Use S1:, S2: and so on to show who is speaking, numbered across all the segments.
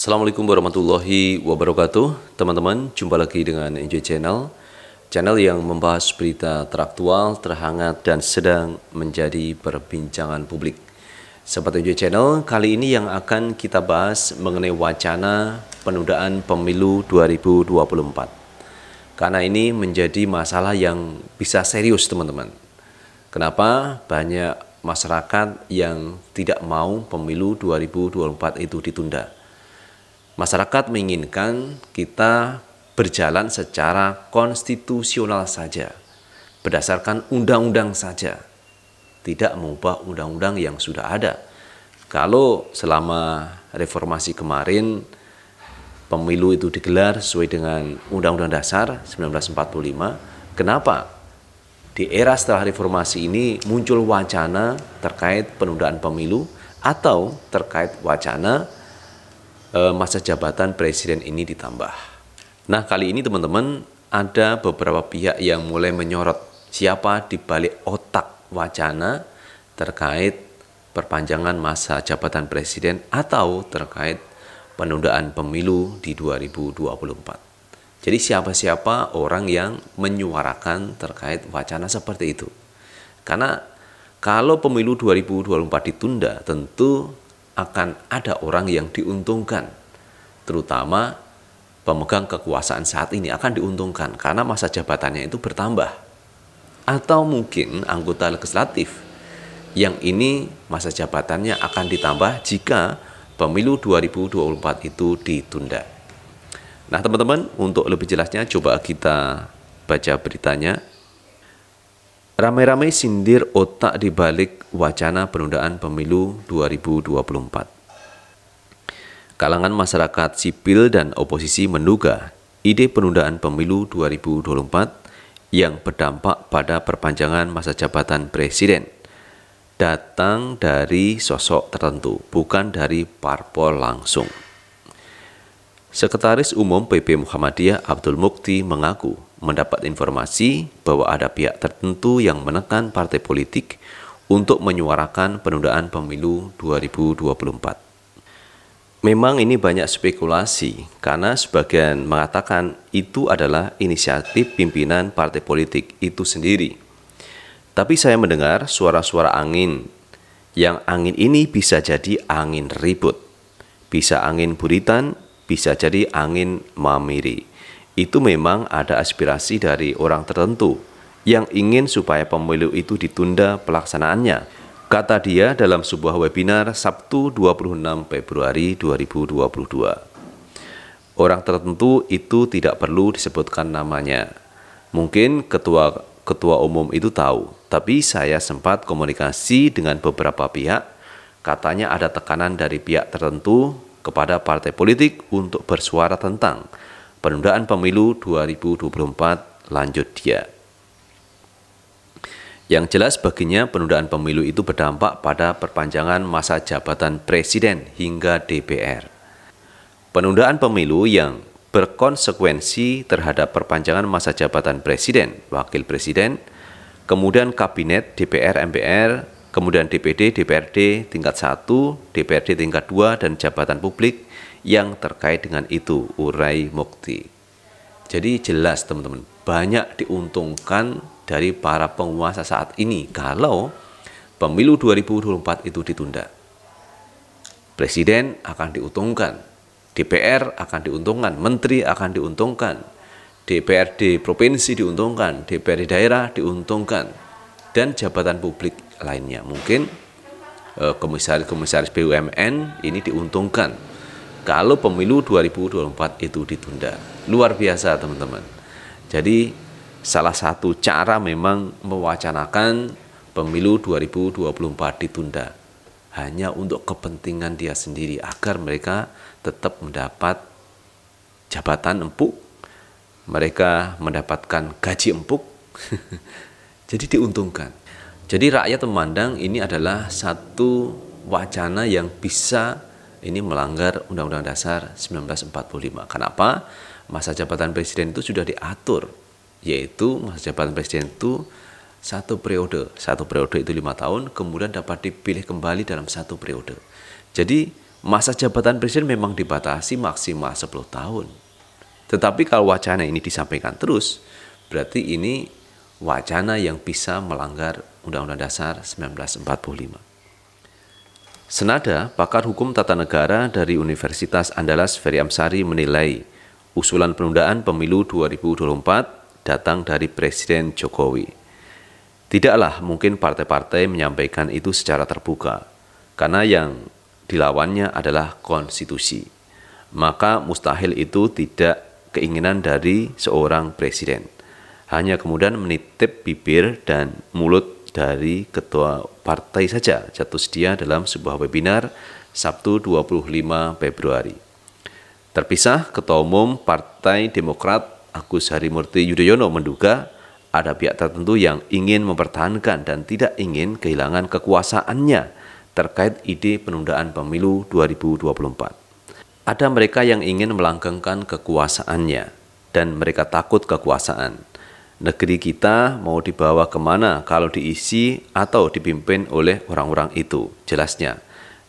S1: Assalamualaikum warahmatullahi wabarakatuh Teman-teman, jumpa lagi dengan Enjoy Channel Channel yang membahas berita teraktual, terhangat, dan sedang menjadi perbincangan publik Sobat Enjoy Channel, kali ini yang akan kita bahas mengenai wacana penundaan pemilu 2024 Karena ini menjadi masalah yang bisa serius teman-teman Kenapa banyak masyarakat yang tidak mau pemilu 2024 itu ditunda? Masyarakat menginginkan kita berjalan secara konstitusional saja, berdasarkan undang-undang saja, tidak mengubah undang-undang yang sudah ada. Kalau selama reformasi kemarin pemilu itu digelar sesuai dengan Undang-Undang Dasar 1945, kenapa di era setelah reformasi ini muncul wacana terkait penundaan pemilu atau terkait wacana Eh, masa jabatan presiden ini ditambah. Nah, kali ini teman-teman ada beberapa pihak yang mulai menyorot siapa di balik otak wacana terkait perpanjangan masa jabatan presiden atau terkait penundaan pemilu di 2024. Jadi siapa-siapa orang yang menyuarakan terkait wacana seperti itu. Karena kalau pemilu 2024 ditunda, tentu akan ada orang yang diuntungkan, terutama pemegang kekuasaan saat ini akan diuntungkan karena masa jabatannya itu bertambah. Atau mungkin anggota legislatif yang ini masa jabatannya akan ditambah jika pemilu 2024 itu ditunda. Nah, teman-teman, untuk lebih jelasnya coba kita baca beritanya. Rame-rame sindir otak di balik wacana penundaan pemilu 2024. Kalangan masyarakat sipil dan oposisi menduga ide penundaan pemilu 2024 yang berdampak pada perpanjangan masa jabatan presiden datang dari sosok tertentu, bukan dari parpol langsung. Sekretaris Umum PP Muhammadiyah Abdul Mukti mengaku mendapat informasi bahwa ada pihak tertentu yang menekan partai politik untuk menyuarakan penundaan pemilu 2024. Memang ini banyak spekulasi karena sebagian mengatakan itu adalah inisiatif pimpinan partai politik itu sendiri. Tapi saya mendengar suara-suara angin yang angin ini bisa jadi angin ribut, bisa angin buritan, bisa jadi angin mamiri. Itu memang ada aspirasi dari orang tertentu yang ingin supaya pemilu itu ditunda pelaksanaannya. Kata dia dalam sebuah webinar Sabtu 26 Februari 2022. Orang tertentu itu tidak perlu disebutkan namanya. Mungkin ketua ketua umum itu tahu, tapi saya sempat komunikasi dengan beberapa pihak. Katanya ada tekanan dari pihak tertentu kepada partai politik untuk bersuara tentang penundaan pemilu 2024 lanjut dia. Yang jelas baginya penundaan pemilu itu berdampak pada perpanjangan masa jabatan presiden hingga DPR. Penundaan pemilu yang berkonsekuensi terhadap perpanjangan masa jabatan presiden, wakil presiden, kemudian kabinet DPR MPR, kemudian DPD, DPRD tingkat 1, DPRD tingkat 2 dan jabatan publik yang terkait dengan itu urai mukti. Jadi jelas teman-teman, banyak diuntungkan dari para penguasa saat ini kalau pemilu 2024 itu ditunda. Presiden akan diuntungkan, DPR akan diuntungkan, menteri akan diuntungkan, DPRD provinsi diuntungkan, DPRD daerah diuntungkan, dan jabatan publik lainnya. Mungkin eh, komisaris-komisaris BUMN ini diuntungkan kalau pemilu 2024 itu ditunda. Luar biasa teman-teman. Jadi salah satu cara memang mewacanakan pemilu 2024 ditunda hanya untuk kepentingan dia sendiri agar mereka tetap mendapat jabatan empuk, mereka mendapatkan gaji empuk. Jadi diuntungkan. Jadi rakyat memandang ini adalah satu wacana yang bisa ini melanggar Undang-Undang Dasar 1945. Kenapa? Masa jabatan presiden itu sudah diatur yaitu masa jabatan presiden itu satu periode satu periode itu lima tahun kemudian dapat dipilih kembali dalam satu periode jadi masa jabatan presiden memang dibatasi maksimal 10 tahun tetapi kalau wacana ini disampaikan terus berarti ini wacana yang bisa melanggar Undang-Undang Dasar 1945 Senada, pakar hukum tata negara dari Universitas Andalas Ferry Amsari menilai usulan penundaan pemilu 2024 datang dari Presiden Jokowi. Tidaklah mungkin partai-partai menyampaikan itu secara terbuka, karena yang dilawannya adalah konstitusi. Maka mustahil itu tidak keinginan dari seorang presiden. Hanya kemudian menitip bibir dan mulut dari ketua partai saja jatuh sedia dalam sebuah webinar Sabtu 25 Februari. Terpisah, Ketua Umum Partai Demokrat Agus Harimurti Yudhoyono menduga ada pihak tertentu yang ingin mempertahankan dan tidak ingin kehilangan kekuasaannya terkait ide penundaan pemilu 2024. Ada mereka yang ingin melanggengkan kekuasaannya dan mereka takut kekuasaan. Negeri kita mau dibawa kemana kalau diisi atau dipimpin oleh orang-orang itu, jelasnya.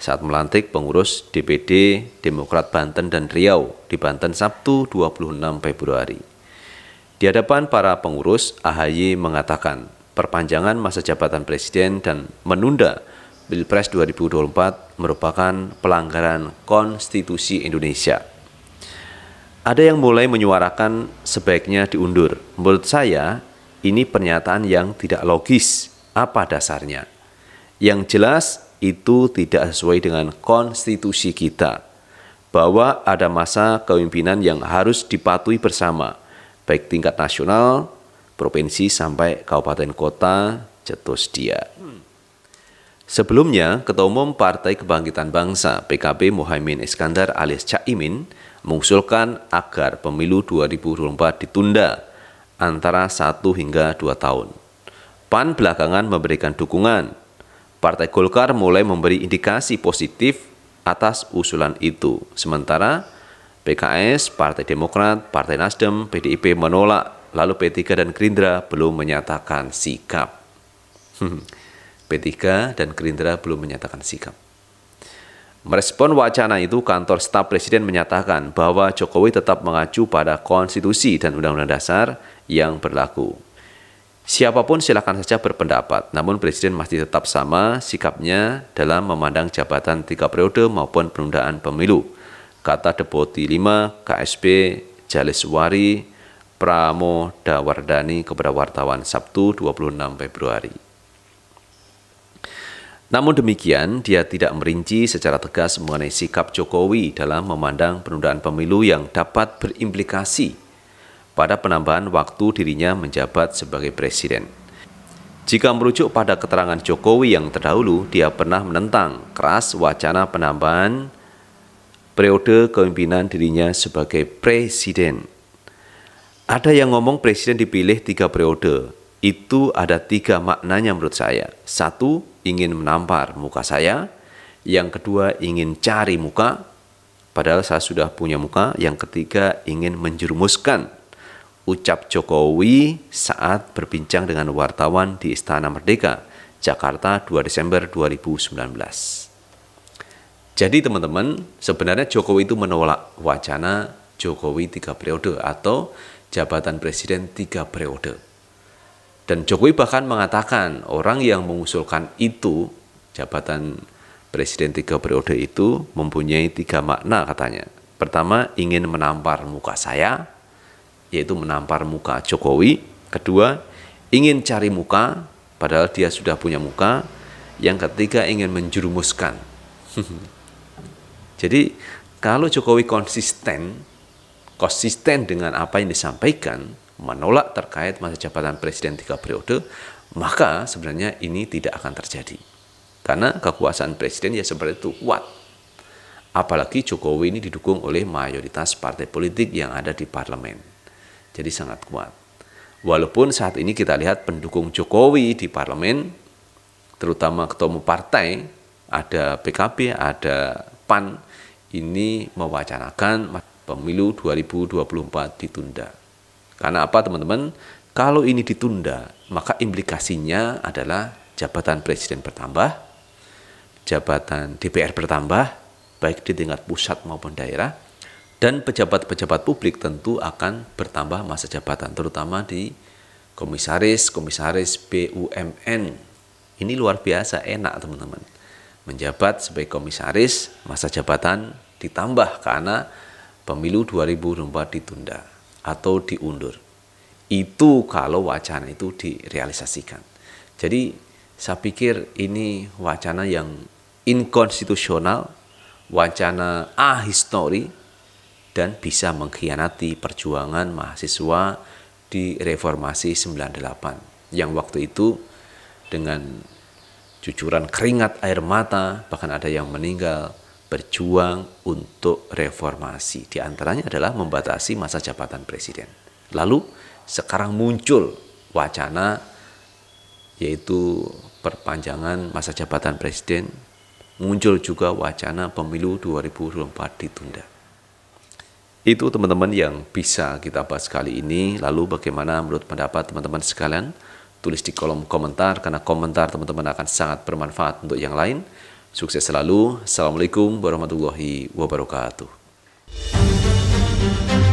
S1: Saat melantik pengurus DPD Demokrat Banten dan Riau di Banten Sabtu 26 Februari. Di hadapan para pengurus, AHY mengatakan perpanjangan masa jabatan presiden dan menunda Pilpres 2024 merupakan pelanggaran konstitusi Indonesia. Ada yang mulai menyuarakan sebaiknya diundur. Menurut saya, ini pernyataan yang tidak logis. Apa dasarnya? Yang jelas, itu tidak sesuai dengan konstitusi kita bahwa ada masa kepemimpinan yang harus dipatuhi bersama baik tingkat nasional, provinsi sampai kabupaten kota Cetus Dia. Sebelumnya, Ketua Umum Partai Kebangkitan Bangsa PKB Mohaimin Iskandar alias Caimin mengusulkan agar pemilu 2024 ditunda antara 1 hingga 2 tahun. PAN belakangan memberikan dukungan. Partai Golkar mulai memberi indikasi positif atas usulan itu. Sementara PKS, Partai Demokrat, Partai Nasdem, PDIP menolak, lalu P3 dan Gerindra belum menyatakan sikap. Hmm, P3 dan Gerindra belum menyatakan sikap. Merespon wacana itu, kantor staf presiden menyatakan bahwa Jokowi tetap mengacu pada konstitusi dan undang-undang dasar yang berlaku. Siapapun silakan saja berpendapat, namun presiden masih tetap sama sikapnya dalam memandang jabatan tiga periode maupun penundaan pemilu. Kata Deputi 5 KSP Jaleswari Pramo Dawardani kepada wartawan Sabtu 26 Februari. Namun demikian, dia tidak merinci secara tegas mengenai sikap Jokowi dalam memandang penundaan pemilu yang dapat berimplikasi pada penambahan waktu dirinya menjabat sebagai presiden. Jika merujuk pada keterangan Jokowi yang terdahulu, dia pernah menentang keras wacana penambahan periode kepemimpinan dirinya sebagai presiden. Ada yang ngomong presiden dipilih tiga periode. Itu ada tiga maknanya menurut saya. Satu, ingin menampar muka saya. Yang kedua, ingin cari muka. Padahal saya sudah punya muka. Yang ketiga, ingin menjerumuskan. Ucap Jokowi saat berbincang dengan wartawan di Istana Merdeka, Jakarta 2 Desember 2019. Jadi teman-teman, sebenarnya Jokowi itu menolak wacana Jokowi tiga periode atau jabatan presiden tiga periode. Dan Jokowi bahkan mengatakan orang yang mengusulkan itu jabatan presiden tiga periode itu mempunyai tiga makna katanya. Pertama, ingin menampar muka saya, yaitu menampar muka Jokowi. Kedua, ingin cari muka, padahal dia sudah punya muka. Yang ketiga, ingin menjerumuskan Jadi kalau Jokowi konsisten, konsisten dengan apa yang disampaikan, menolak terkait masa jabatan presiden tiga periode, maka sebenarnya ini tidak akan terjadi. Karena kekuasaan presiden ya seperti itu kuat. Apalagi Jokowi ini didukung oleh mayoritas partai politik yang ada di parlemen. Jadi sangat kuat. Walaupun saat ini kita lihat pendukung Jokowi di parlemen, terutama ketua umum partai, ada PKB, ada PAN ini mewacanakan pemilu 2024 ditunda. Karena apa teman-teman? Kalau ini ditunda, maka implikasinya adalah jabatan presiden bertambah, jabatan DPR bertambah, baik di tingkat pusat maupun daerah, dan pejabat-pejabat publik tentu akan bertambah masa jabatan, terutama di komisaris, komisaris BUMN. Ini luar biasa enak teman-teman menjabat sebagai komisaris masa jabatan ditambah karena pemilu 2024 ditunda atau diundur. Itu kalau wacana itu direalisasikan. Jadi saya pikir ini wacana yang inkonstitusional, wacana ahistori dan bisa mengkhianati perjuangan mahasiswa di reformasi 98 yang waktu itu dengan cucuran keringat air mata, bahkan ada yang meninggal berjuang untuk reformasi. Di antaranya adalah membatasi masa jabatan presiden. Lalu sekarang muncul wacana yaitu perpanjangan masa jabatan presiden, muncul juga wacana pemilu 2024 ditunda. Itu teman-teman yang bisa kita bahas kali ini. Lalu bagaimana menurut pendapat teman-teman sekalian? tulis di kolom komentar karena komentar teman-teman akan sangat bermanfaat untuk yang lain. Sukses selalu. Assalamualaikum warahmatullahi wabarakatuh.